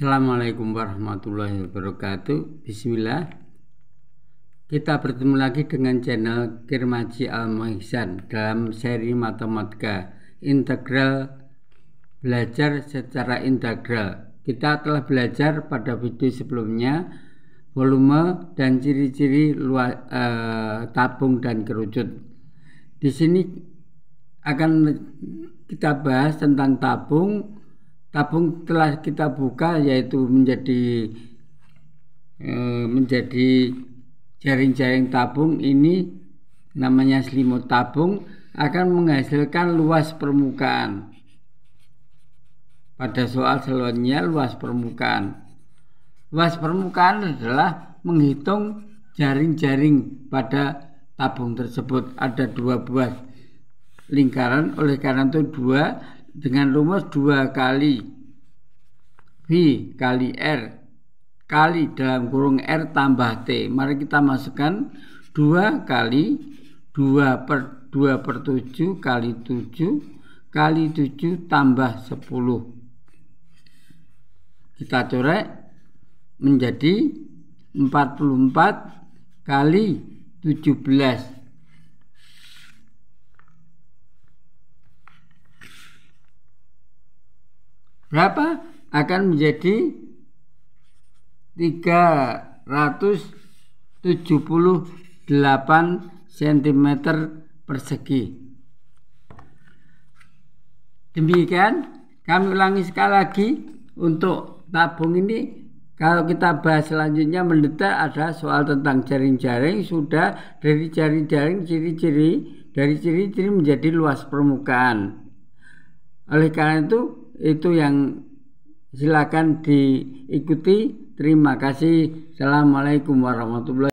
Assalamualaikum warahmatullahi wabarakatuh Bismillah Kita bertemu lagi dengan channel Kirmaji al mahizan Dalam seri matematika Integral Belajar secara integral Kita telah belajar pada video sebelumnya Volume dan ciri-ciri uh, tabung dan kerucut Di sini akan kita bahas tentang tabung tabung telah kita buka yaitu menjadi eh, menjadi jaring-jaring tabung ini namanya selimut tabung akan menghasilkan luas permukaan. Pada soal selanjutnya luas permukaan. Luas permukaan adalah menghitung jaring-jaring pada tabung tersebut. Ada dua buah lingkaran, oleh karena itu dua dengan rumus 2 kali V kali R kali dalam kurung R tambah T. Mari kita masukkan 2 kali 2 per 2 per 7 kali 7 kali 7 tambah 10. Kita coret menjadi 44 kali 17 berapa akan menjadi 378 cm persegi demikian kami ulangi sekali lagi untuk tabung ini kalau kita bahas selanjutnya mendetail ada soal tentang jaring-jaring sudah dari jaring-jaring ciri-ciri dari ciri-ciri menjadi luas permukaan. Oleh karena itu itu yang silakan diikuti. Terima kasih. Assalamualaikum warahmatullahi